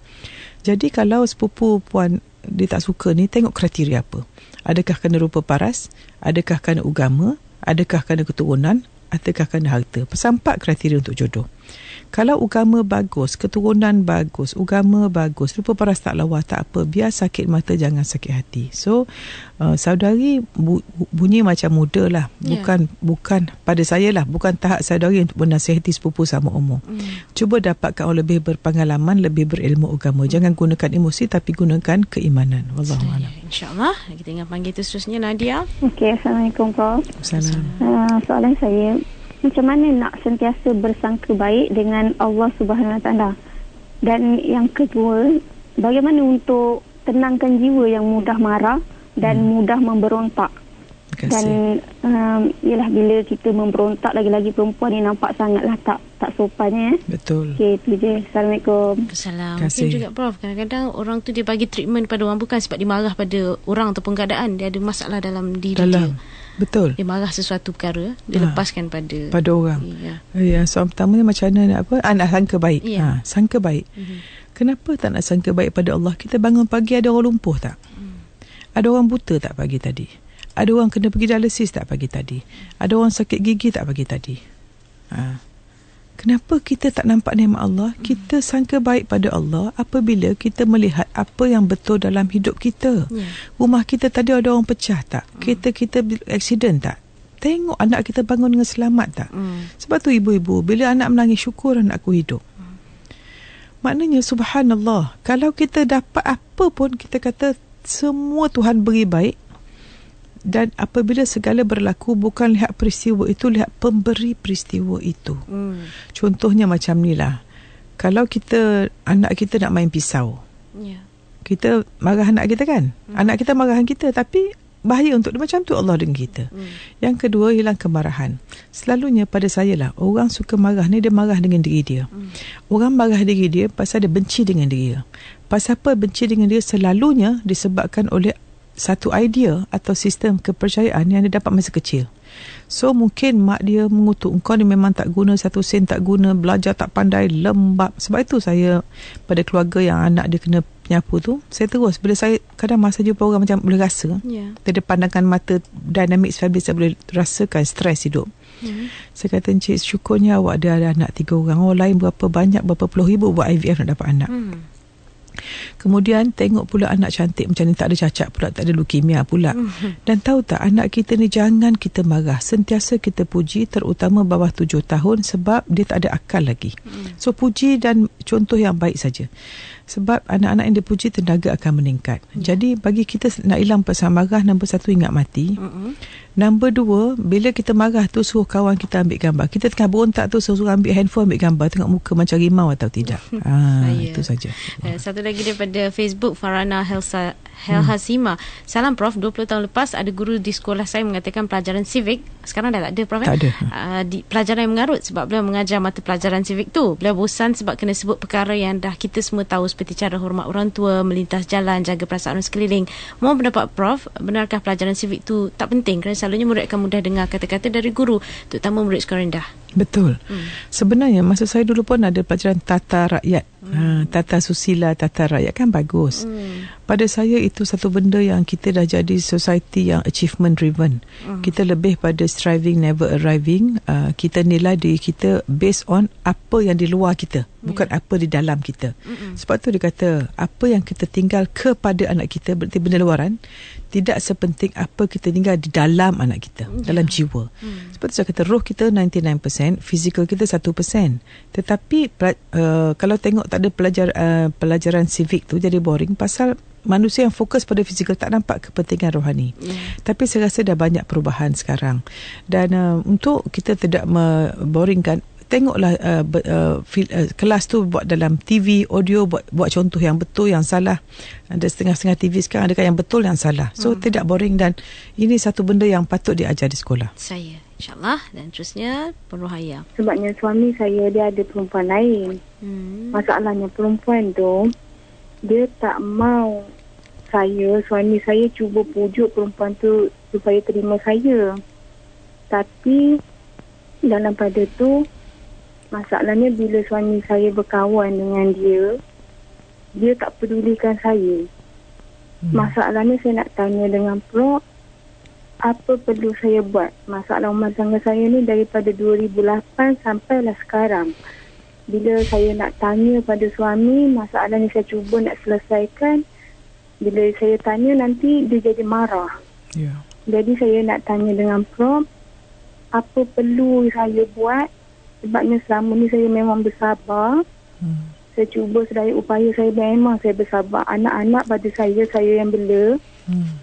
Jadi kalau sepupu puan dia tak suka ni tengok kriteria apa. Adakah kena rupa paras? Adakah kena agama? Adakah kena keturunan? Adakah kena harta? Pesan empat kriteria untuk jodoh kalau agama bagus, keturunan bagus, agama bagus, rupa paras tak lawa, tak apa, biar sakit mata jangan sakit hati. So, uh, saudari bu, bunyi macam muda lah. Ya. Bukan, yeah. bukan pada saya lah. Bukan tahap saudari untuk menasihati sepupu sama umur. Mm. Cuba dapatkan orang lebih berpengalaman, lebih berilmu agama. Mm. Jangan gunakan emosi tapi gunakan keimanan. Wallahualam. InsyaAllah. Kita ingat panggil itu seterusnya Nadia. Okey, Assalamualaikum, Prof. Assalamualaikum. Uh, soalan saya macam mana nak sentiasa bersangka baik dengan Allah Subhanahu Taala? Dan yang kedua, bagaimana untuk tenangkan jiwa yang mudah marah dan hmm. mudah memberontak? Dan um, ialah bila kita memberontak lagi-lagi perempuan ni nampak sangatlah tak tak sopan ya. Betul. Okey, itu je. Assalamualaikum. Assalamualaikum. Mungkin juga Prof, kadang-kadang orang tu dia bagi treatment pada orang bukan sebab dia marah pada orang ataupun keadaan. Dia ada masalah dalam diri dalam. dia. Betul. Dia marah sesuatu perkara, dia ha. lepaskan pada pada orang. Ya. Ya, soalan pertamanya macam mana apa? Ah, nak sangka baik. Ya. Ha, sangka baik. Mm-hmm. Kenapa tak nak sangka baik pada Allah? Kita bangun pagi ada orang lumpuh tak? Mm. Ada orang buta tak pagi tadi? Ada orang kena pergi dialisis tak pagi tadi? Ada orang sakit gigi tak pagi tadi? Ha. Kenapa kita tak nampak nikmat Allah? Kita sangka baik pada Allah apabila kita melihat apa yang betul dalam hidup kita. Yeah. Rumah kita tadi ada orang pecah tak? Hmm. Kita kita accident tak? Tengok anak kita bangun dengan selamat tak? Mm. Sebab tu ibu-ibu, bila anak menangis syukur anak aku hidup. Hmm. Maknanya subhanallah, kalau kita dapat apa pun kita kata semua Tuhan beri baik dan apabila segala berlaku bukan lihat peristiwa itu lihat pemberi peristiwa itu hmm. contohnya macam ni lah kalau kita anak kita nak main pisau yeah. kita marah anak kita kan hmm. anak kita marahan kita tapi bahaya untuk dia macam tu Allah dengan kita hmm. yang kedua hilang kemarahan selalunya pada saya lah orang suka marah ni dia marah dengan diri dia hmm. orang marah diri dia pasal dia benci dengan diri dia pasal apa benci dengan dia selalunya disebabkan oleh satu idea atau sistem kepercayaan yang dia dapat masa kecil. So mungkin mak dia mengutuk engkau ni memang tak guna satu sen tak guna belajar tak pandai lembab sebab itu saya pada keluarga yang anak dia kena penyapu tu saya terus bila saya kadang masa jumpa orang macam boleh rasa yeah. pandangan mata dinamik family saya boleh rasakan stres hidup mm saya kata Encik syukurnya awak ada, ada anak tiga orang orang lain berapa banyak berapa puluh ribu buat IVF nak dapat anak mm. Kemudian tengok pula anak cantik macam ni tak ada cacat pula, tak ada leukemia pula. Dan tahu tak anak kita ni jangan kita marah, sentiasa kita puji terutama bawah tujuh tahun sebab dia tak ada akal lagi. Hmm. So puji dan contoh yang baik saja. Sebab anak-anak yang dipuji tenaga akan meningkat. Hmm. Jadi bagi kita nak hilang pasal marah nombor satu ingat mati. Hmm. Nombor dua bila kita marah tu suruh kawan kita ambil gambar. Kita tengah berontak tu suruh ambil handphone ambil gambar tengok muka macam rimau atau tidak. ha, itu saja. Uh, satu lagi daripada Facebook Farana Helsa Hel hmm. Hasima. Hmm. Salam Prof. 20 tahun lepas ada guru di sekolah saya mengatakan pelajaran civic. Sekarang dah tak ada Prof. Eh? Tak ada. Uh, di, pelajaran yang mengarut sebab beliau mengajar mata pelajaran civic tu. Beliau bosan sebab kena sebut sebut perkara yang dah kita semua tahu seperti cara hormat orang tua, melintas jalan, jaga perasaan orang sekeliling. Mohon pendapat Prof, benarkah pelajaran sivik itu tak penting kerana selalunya murid akan mudah dengar kata-kata dari guru, terutama murid sekolah rendah? Betul. Hmm. Sebenarnya masa saya dulu pun ada pelajaran tata rakyat Hmm. Ha, tata susila, tata raya kan bagus. Hmm. Pada saya itu satu benda yang kita dah jadi society yang achievement driven. Hmm. Kita lebih pada striving never arriving. Uh, kita nilai diri kita based on apa yang di luar kita, hmm. bukan apa di dalam kita. Hmm. Sebab tu dikata apa yang kita tinggal kepada anak kita berarti benda luaran tidak sepenting apa kita tinggal di dalam anak kita, hmm. dalam jiwa. Hmm. Sebab tu saya kata roh kita 99%, physical kita 1%. Tetapi uh, kalau tengok tak ada pelajar uh, pelajaran civik tu jadi boring pasal manusia yang fokus pada fizikal tak nampak kepentingan rohani. Mm. Tapi saya rasa dah banyak perubahan sekarang. Dan uh, untuk kita tidak memboringkan tengoklah uh, be, uh, fil, uh, kelas tu buat dalam TV audio buat buat contoh yang betul yang salah ada setengah-setengah TV sekarang ada yang betul yang salah so hmm. tidak boring dan ini satu benda yang patut diajar di sekolah saya insyaallah dan terusnya perlu penuhaya sebabnya suami saya dia ada perempuan lain hmm. masalahnya perempuan tu dia tak mau saya suami saya cuba pujuk perempuan tu supaya terima saya tapi dalam pada tu Masalahnya bila suami saya berkawan dengan dia, dia tak pedulikan saya. Hmm. Masalahnya saya nak tanya dengan pro apa perlu saya buat? Masalah rumah tangga saya ni daripada 2008 sampai lah sekarang. Bila saya nak tanya pada suami, masalah ni saya cuba nak selesaikan. Bila saya tanya nanti dia jadi marah. Yeah. Jadi saya nak tanya dengan prof, apa perlu saya buat sebabnya selama ni saya memang bersabar. Hmm. Saya cuba sedaya upaya saya memang saya bersabar. Anak-anak pada saya, saya yang bela. Hmm.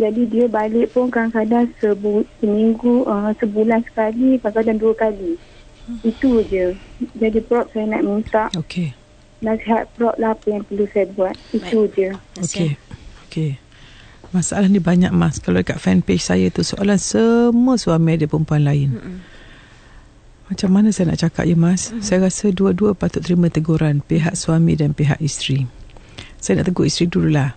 Jadi dia balik pun kadang-kadang sebu- seminggu, uh, sebulan sekali, kadang-kadang dua kali. Hmm. Itu je. Jadi prop saya nak minta. Okey. Nasihat prop lah apa yang perlu saya buat. Itu Baik. je. Okey. Okey. Masalah ni banyak mas. Kalau dekat fanpage saya tu, soalan semua suami ada perempuan lain. Hmm. Macam mana saya nak cakap ya mas mm-hmm. Saya rasa dua-dua patut terima teguran Pihak suami dan pihak isteri Saya nak tegur isteri dululah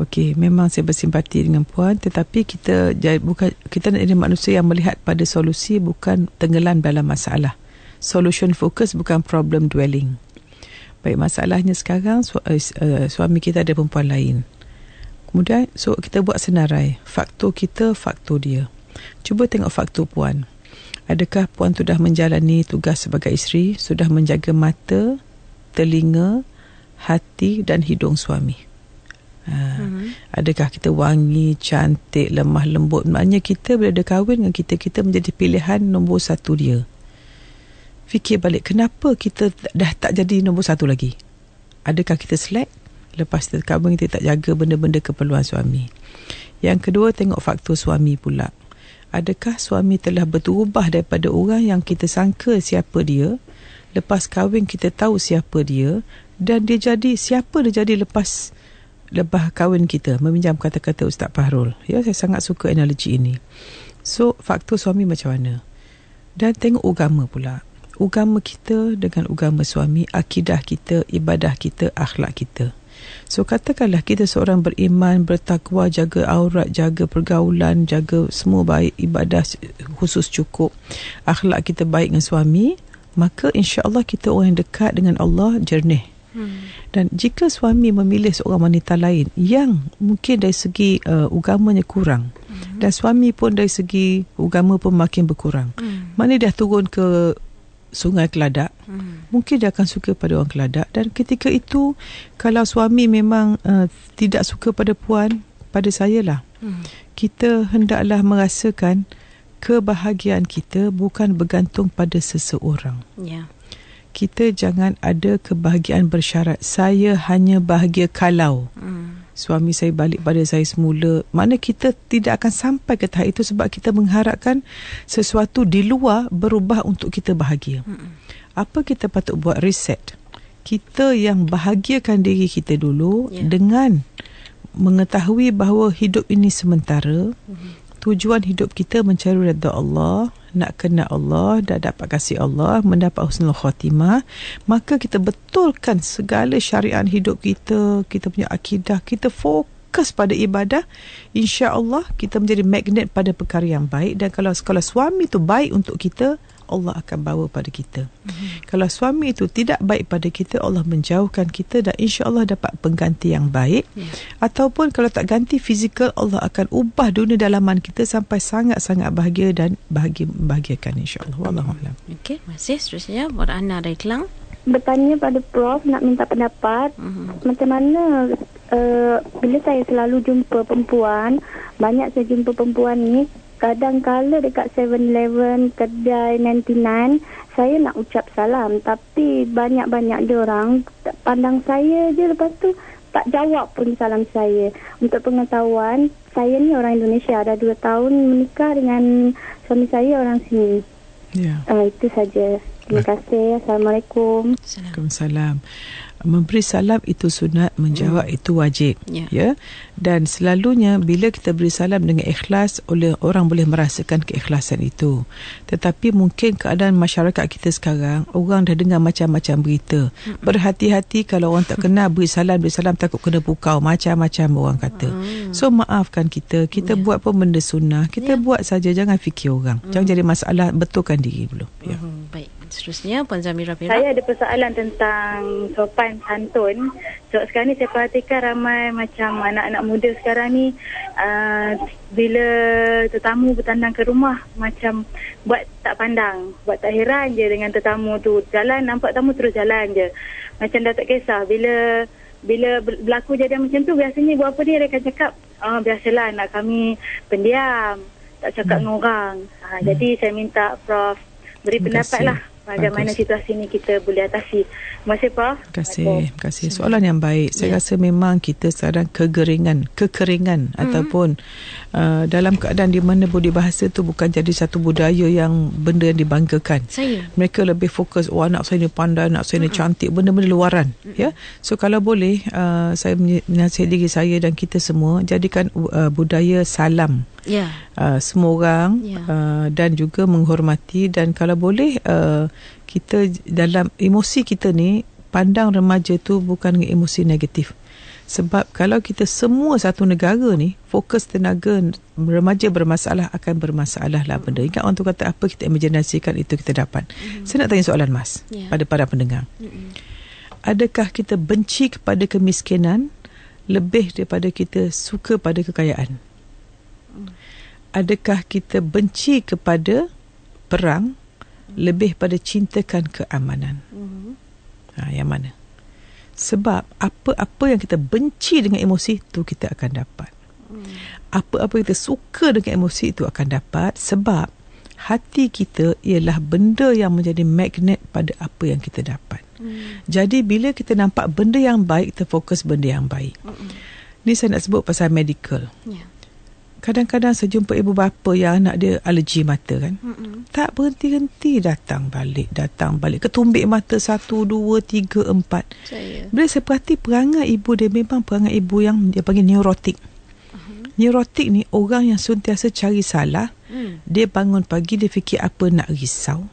Okey, memang saya bersimpati dengan puan tetapi kita bukan kita nak jadi manusia yang melihat pada solusi bukan tenggelam dalam masalah. Solution focus bukan problem dwelling. Baik masalahnya sekarang su, uh, suami kita ada perempuan lain. Kemudian so kita buat senarai, faktor kita, faktor dia. Cuba tengok faktor puan. Adakah puan sudah menjalani tugas sebagai isteri, sudah menjaga mata, telinga, hati dan hidung suami? Ha, uh-huh. Adakah kita wangi, cantik, lemah, lembut? Maknanya kita bila dia kahwin dengan kita, kita menjadi pilihan nombor satu dia. Fikir balik, kenapa kita dah tak jadi nombor satu lagi? Adakah kita slack? Lepas terkabung kita tak jaga benda-benda keperluan suami. Yang kedua, tengok faktor suami pula adakah suami telah berubah daripada orang yang kita sangka siapa dia lepas kahwin kita tahu siapa dia dan dia jadi siapa dia jadi lepas lepas kahwin kita meminjam kata-kata Ustaz Fahrul ya saya sangat suka analogi ini so faktor suami macam mana dan tengok agama pula agama kita dengan agama suami akidah kita ibadah kita akhlak kita So katakanlah kita seorang beriman, bertakwa, jaga aurat, jaga pergaulan, jaga semua baik ibadah khusus cukup. Akhlak kita baik dengan suami, maka insya-Allah kita orang yang dekat dengan Allah jernih. Hmm. Dan jika suami memilih seorang wanita lain yang mungkin dari segi uh, agamanya kurang hmm. dan suami pun dari segi agama pun makin berkurang. Hmm. Mana dah turun ke sungai keladak hmm. mungkin dia akan suka pada orang keladak dan ketika itu kalau suami memang uh, tidak suka pada puan pada sayalah hmm. kita hendaklah merasakan kebahagiaan kita bukan bergantung pada seseorang ya kita jangan ada kebahagiaan bersyarat saya hanya bahagia kalau hmm suami saya balik pada saya semula. Mana kita tidak akan sampai ke tahap itu sebab kita mengharapkan sesuatu di luar berubah untuk kita bahagia. Apa kita patut buat reset? Kita yang bahagiakan diri kita dulu yeah. dengan mengetahui bahawa hidup ini sementara. Mm-hmm. Tujuan hidup kita mencari redha Allah nak kena Allah dah dapat kasih Allah mendapat husnul khatimah maka kita betulkan segala syariat hidup kita kita punya akidah kita fokus pada ibadah insya-Allah kita menjadi magnet pada perkara yang baik dan kalau sekolah suami tu baik untuk kita Allah akan bawa pada kita. Mm-hmm. Kalau suami itu tidak baik pada kita, Allah menjauhkan kita dan insya Allah dapat pengganti yang baik. Yeah. Ataupun kalau tak ganti fizikal, Allah akan ubah dunia dalaman kita sampai sangat-sangat bahagia dan bahagia bahagiakan insya Allah. Allah Wallahualam. Mhm. Okay, masih seterusnya buat Ana dari Kelang. Bertanya pada Prof nak minta pendapat mm-hmm. macam mana Uh, bila saya selalu jumpa perempuan banyak saya jumpa perempuan ni kadang kala dekat 7-Eleven, kedai 99, saya nak ucap salam tapi banyak-banyak dia orang pandang saya je lepas tu tak jawab pun salam saya. Untuk pengetahuan, saya ni orang Indonesia dah dua tahun menikah dengan suami saya orang sini. Yeah. Ya. Uh, itu saja. Terima kasih. Assalamualaikum. Assalamualaikum memberi salam itu sunat menjawab hmm. itu wajib yeah. ya dan selalunya bila kita beri salam dengan ikhlas oleh orang boleh merasakan keikhlasan itu tetapi mungkin keadaan masyarakat kita sekarang orang dah dengar macam-macam berita hmm. berhati-hati kalau orang tak kenal beri salam beri salam takut kena pukau macam-macam orang kata hmm. so maafkan kita kita yeah. buat pun benda sunnah kita yeah. buat saja jangan fikir orang hmm. jangan jadi masalah betulkan diri dulu ya hmm. baik seterusnya Puan Zamira Perak. Saya ada persoalan tentang sopan santun. So sekarang ni saya perhatikan ramai macam anak-anak muda sekarang ni uh, bila tetamu bertandang ke rumah macam buat tak pandang. Buat tak heran je dengan tetamu tu. Jalan nampak tamu terus jalan je. Macam dah tak kisah. Bila bila berlaku jadi macam tu biasanya buat apa ni mereka akan cakap oh, biasalah anak kami pendiam tak cakap hmm. dengan orang. Ha, hmm. Jadi saya minta Prof beri pendapat lah bagaimana situasi ini kita boleh atasi. Terima kasih, Prof. Terima kasih. Terima kasih. Soalan yang baik. Saya ya. rasa memang kita sedang kekeringan, kekeringan hmm. ataupun uh, dalam keadaan di mana budi bahasa tu bukan jadi satu budaya yang benda yang dibanggakan. Saya. Mereka lebih fokus, oh anak saya ni pandai, anak saya ni hmm. cantik, benda-benda luaran. Hmm. Ya. So kalau boleh, uh, saya menasihat diri saya dan kita semua, jadikan uh, budaya salam yeah. Ya. uh, semua orang yeah. Ya. uh, dan juga menghormati dan kalau boleh uh, kita dalam emosi kita ni pandang remaja tu bukan emosi negatif sebab kalau kita semua satu negara ni fokus tenaga remaja bermasalah akan bermasalah lah benda. Ingat orang tu kata apa kita imaginasikan itu kita dapat. Mm-hmm. Saya nak tanya soalan Mas yeah. pada para pendengar. Mm-hmm. Adakah kita benci kepada kemiskinan lebih daripada kita suka pada kekayaan? adakah kita benci kepada perang lebih pada cintakan keamanan? Mm-hmm. Ha, yang mana? Sebab apa-apa yang kita benci dengan emosi itu kita akan dapat. Mhm. Apa-apa yang kita suka dengan emosi itu akan dapat sebab hati kita ialah benda yang menjadi magnet pada apa yang kita dapat. Mm. Jadi bila kita nampak benda yang baik, kita fokus benda yang baik. Mm-mm. Ni saya nak sebut pasal medical. Yeah kadang-kadang saya jumpa ibu bapa yang anak dia alergi mata kan. Mm-mm. Tak berhenti-henti datang balik, datang balik. Ketumbik mata satu, dua, tiga, empat. Saya. Bila saya perhati perangai ibu dia memang perangai ibu yang dia panggil neurotik. Uh-huh. Neurotik ni orang yang sentiasa cari salah. Mm. Dia bangun pagi, dia fikir apa nak risau.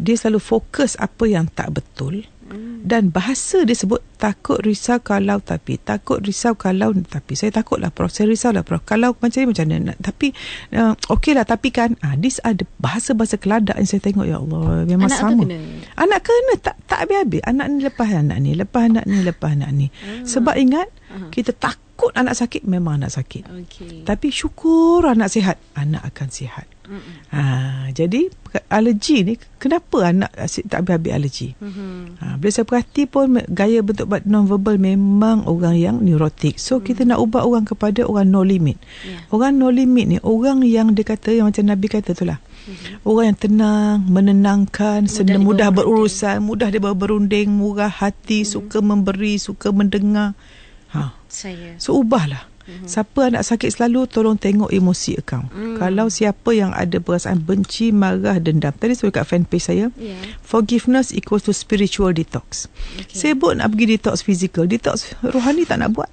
Dia selalu fokus apa yang tak betul. Mm. Hmm. dan bahasa dia sebut takut risau kalau tapi takut risau kalau tapi saya takutlah prof saya risau lah prof kalau macam ni macam ni nak, tapi uh, lah tapi kan ah uh, this ada bahasa-bahasa keladak yang saya tengok ya Allah memang anak sama tu kena. anak kena tak tak habis-habis anak ni lepas anak ni lepas anak ni lepas anak ni ah. sebab ingat kita tak takut anak sakit memang anak sakit. Okay. Tapi syukur anak sihat, anak akan sihat. Mm-mm. Ha jadi alergi ni kenapa anak tak habis-habis alergi? Mm-hmm. Ha bila saya perhati pun gaya bentuk nonverbal memang orang yang neurotik. So mm-hmm. kita nak ubah orang kepada orang no limit. Yeah. Orang no limit ni orang yang dia kata yang macam Nabi kata itulah. Mm-hmm. Orang yang tenang, menenangkan, mudah, senang, mudah berurusan, mudah dia berunding, murah hati, mm-hmm. suka memberi, suka mendengar. Ha. Saya. So ubahlah. Mm-hmm. Siapa anak sakit selalu tolong tengok emosi account. Mm. Kalau siapa yang ada perasaan benci, marah, dendam. Tadi saya kat fanpage saya. Yeah. Forgiveness equals to spiritual detox. Okay. Sibuk nak pergi detox physical, detox rohani tak nak buat.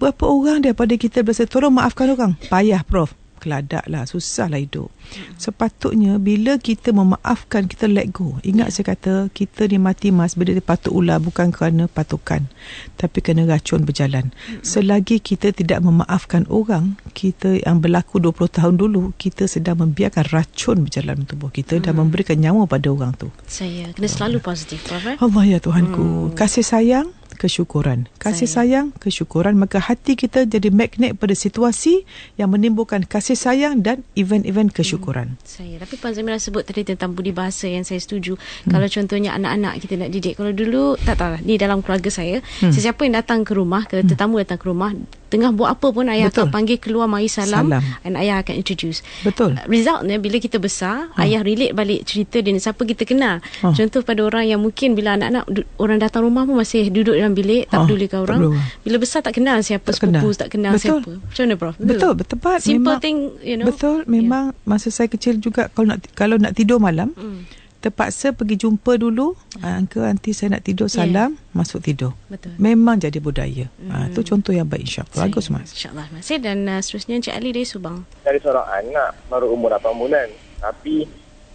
Berapa orang daripada kita biasa tolong maafkan orang? Payah prof keladak lah susah lah hidup sepatutnya bila kita memaafkan kita let go ingat saya kata kita ni mati mas bila dia patut ular bukan kerana patukan tapi kerana racun berjalan selagi kita tidak memaafkan orang kita yang berlaku 20 tahun dulu kita sedang membiarkan racun berjalan dalam tubuh kita dan hmm. memberikan nyawa pada orang tu saya kena selalu positif Allah ya Tuhanku hmm. kasih sayang kesyukuran. Kasih sayang. sayang, kesyukuran. Maka hati kita jadi magnet pada situasi yang menimbulkan kasih sayang dan event-event hmm, kesyukuran. Hmm. Saya. Tapi Puan Zamira sebut tadi tentang budi bahasa yang saya setuju. Hmm. Kalau contohnya anak-anak kita nak didik. Kalau dulu, tak tahu lah. Ni dalam keluarga saya. Hmm. Sesiapa yang datang ke rumah, kalau hmm. tetamu datang ke rumah, tengah buat apa pun ayah Betul. akan panggil keluar mari salam, salam and ayah akan introduce. Betul. Uh, Resultnya bila kita besar, ha. ayah relate balik cerita dengan siapa kita kenal. Ha. Contoh pada orang yang mungkin bila anak-anak orang datang rumah pun masih duduk dalam bilik, tak ha. peduli ke orang. Bila besar tak kenal siapa tak sepupu, kenal. tak kenal Betul. siapa. Macam mana prof? Betul. Betul. Tepat. Simple memang, thing, you know. Betul. Ya. Memang yeah. masa saya kecil juga kalau nak kalau nak tidur malam, hmm terpaksa pergi jumpa dulu uh, nanti saya nak tidur ya. salam yeah. masuk tidur Betul. memang jadi budaya mm. uh, tu contoh yang baik insyaAllah bagus mas insyaAllah Mas. dan uh, seterusnya cik Ali dari Subang dari seorang anak baru umur 8 bulan tapi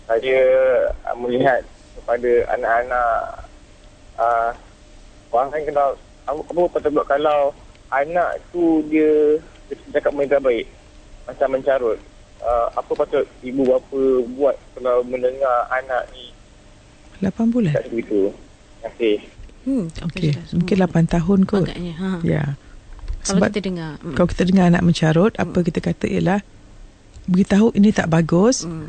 saya uh, melihat kepada anak-anak uh, orang lain kenal apa apa pertama kalau anak tu dia, dia cakap minta baik macam mencarut uh, apa patut ibu bapa buat kalau mendengar anak ni 8 bulan tak begitu terima kasih hmm, okay. mungkin 8 tahun kot agaknya ha. ya Sebab kalau kita dengar hmm. kalau kita dengar anak mencarut hmm. apa kita kata ialah beritahu ini tak bagus hmm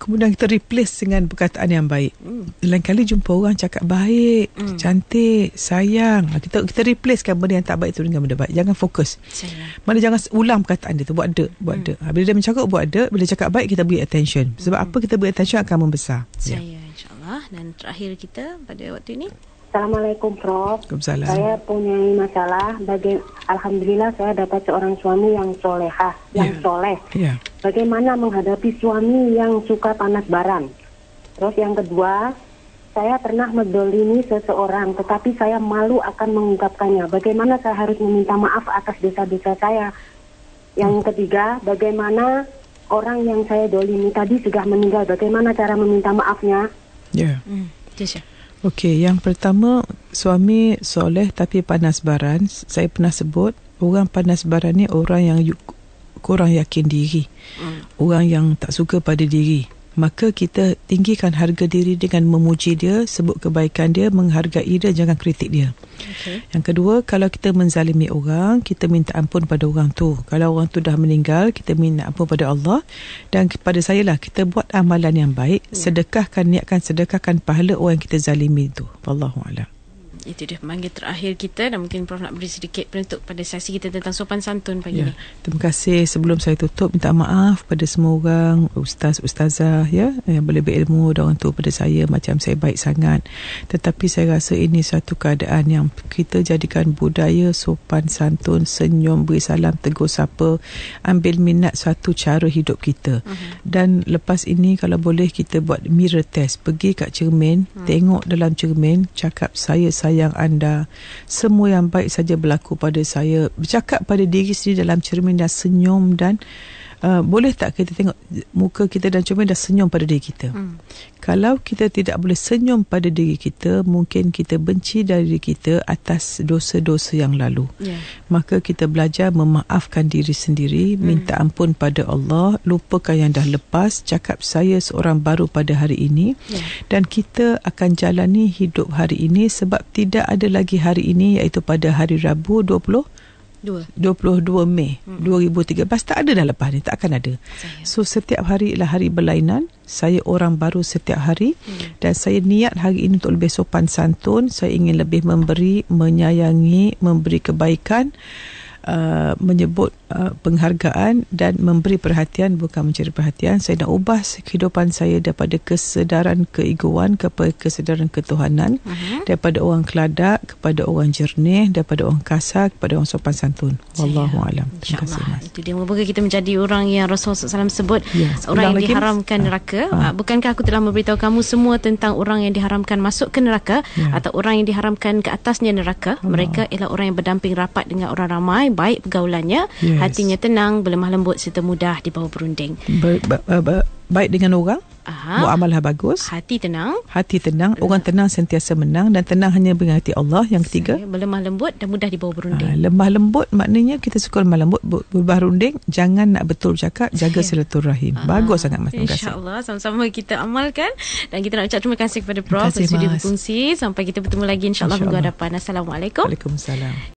kemudian kita replace dengan perkataan yang baik. Mm. Lain kali jumpa orang cakap baik, mm. cantik, sayang. Ha, kita kita replacekan benda yang tak baik itu dengan benda baik. Jangan fokus. Mana jangan ulang perkataan dia tu buat dek, buat hmm. ada. Mm. Bila dia mencakap buat dek. bila cakap baik kita beri attention. Sebab mm. apa kita beri attention akan membesar. Ya. Saya yeah. insyaAllah dan terakhir kita pada waktu ini Assalamualaikum Prof. Saya punya masalah. Bagi, Alhamdulillah saya dapat seorang suami yang solehah, yang yeah. soleh. Yeah bagaimana menghadapi suami yang suka panas barang. Terus yang kedua, saya pernah mendolimi seseorang, tetapi saya malu akan mengungkapkannya. Bagaimana saya harus meminta maaf atas dosa-dosa saya? Yang ketiga, bagaimana orang yang saya dolimi tadi sudah meninggal? Bagaimana cara meminta maafnya? Ya. Yeah. Mm. Okey, yang pertama suami soleh tapi panas baran. Saya pernah sebut orang panas baran ni orang yang kurang yakin diri hmm. orang yang tak suka pada diri maka kita tinggikan harga diri dengan memuji dia sebut kebaikan dia menghargai dia jangan kritik dia okay. yang kedua kalau kita menzalimi orang kita minta ampun pada orang tu kalau orang tu dah meninggal kita minta ampun pada Allah dan kepada saya lah kita buat amalan yang baik yeah. Hmm. sedekahkan niatkan sedekahkan pahala orang yang kita zalimi tu wallahu alam itu dia pemanggil terakhir kita dan mungkin Prof nak beri sedikit penutup pada sesi kita tentang sopan santun pagi ya. ini. Terima kasih. Sebelum saya tutup, minta maaf pada semua orang, ustaz, ustazah ya, yang boleh berilmu, dan orang tua pada saya macam saya baik sangat. Tetapi saya rasa ini satu keadaan yang kita jadikan budaya sopan santun, senyum, beri salam, tegur sapa, ambil minat satu cara hidup kita. Uh-huh. Dan lepas ini kalau boleh kita buat mirror test. Pergi kat cermin, uh tengok dalam cermin, cakap saya saya sayang anda. Semua yang baik saja berlaku pada saya. Bercakap pada diri sendiri dalam cermin dan senyum dan Eh, boleh tak kita tengok muka kita dan cuma dah senyum pada diri kita? Hmm. Kalau kita tidak boleh senyum pada diri kita, mungkin kita benci dari diri kita atas dosa-dosa yang lalu. Yeah. Maka kita belajar memaafkan diri sendiri, hmm. minta ampun pada Allah, lupakan yang dah lepas, cakap saya seorang baru pada hari ini. Yeah. Dan kita akan jalani hidup hari ini sebab tidak ada lagi hari ini iaitu pada hari Rabu 20 22 Mei hmm. 2013 tak ada dah lepas ni tak akan ada. Saya. So setiap hari ialah hari berlainan. Saya orang baru setiap hari hmm. dan saya niat hari ini untuk lebih sopan santun. Saya ingin lebih memberi, menyayangi, memberi kebaikan, uh, menyebut Uh, penghargaan dan memberi perhatian bukan mencari perhatian saya nak ubah kehidupan saya daripada kesedaran keegoan kepada kesedaran ketuhanan uh-huh. daripada orang keladak kepada orang jernih daripada orang kasar kepada orang sopan santun wallahu alam terima kasih mas itu dia moga kita menjadi orang yang Rasulullah SAW sebut yes. Ya. orang Ulang yang lagi, diharamkan mas? Ah. neraka ha. bukankah aku telah memberitahu kamu semua tentang orang yang diharamkan masuk ke neraka ya. atau orang yang diharamkan ke atasnya neraka Allah. mereka ialah orang yang berdamping rapat dengan orang ramai baik pergaulannya ya yes. hatinya tenang berlemah lembut serta mudah di bawah berunding baik dengan orang Aha. Mu'amalah bagus Hati tenang Hati tenang Orang tenang sentiasa menang Dan tenang hanya dengan hati Allah Yang ketiga Lemah lembut dan mudah di bawah berunding ha, Lemah lembut maknanya Kita suka lemah lembut Berubah runding Jangan nak betul cakap Jaga ya. silaturahim Aha. Bagus sangat mas InsyaAllah sama-sama kita amalkan Dan kita nak ucap terima kasih kepada Prof Terima kasih mas Sampai kita bertemu lagi InsyaAllah insya minggu Assalamualaikum Waalaikumsalam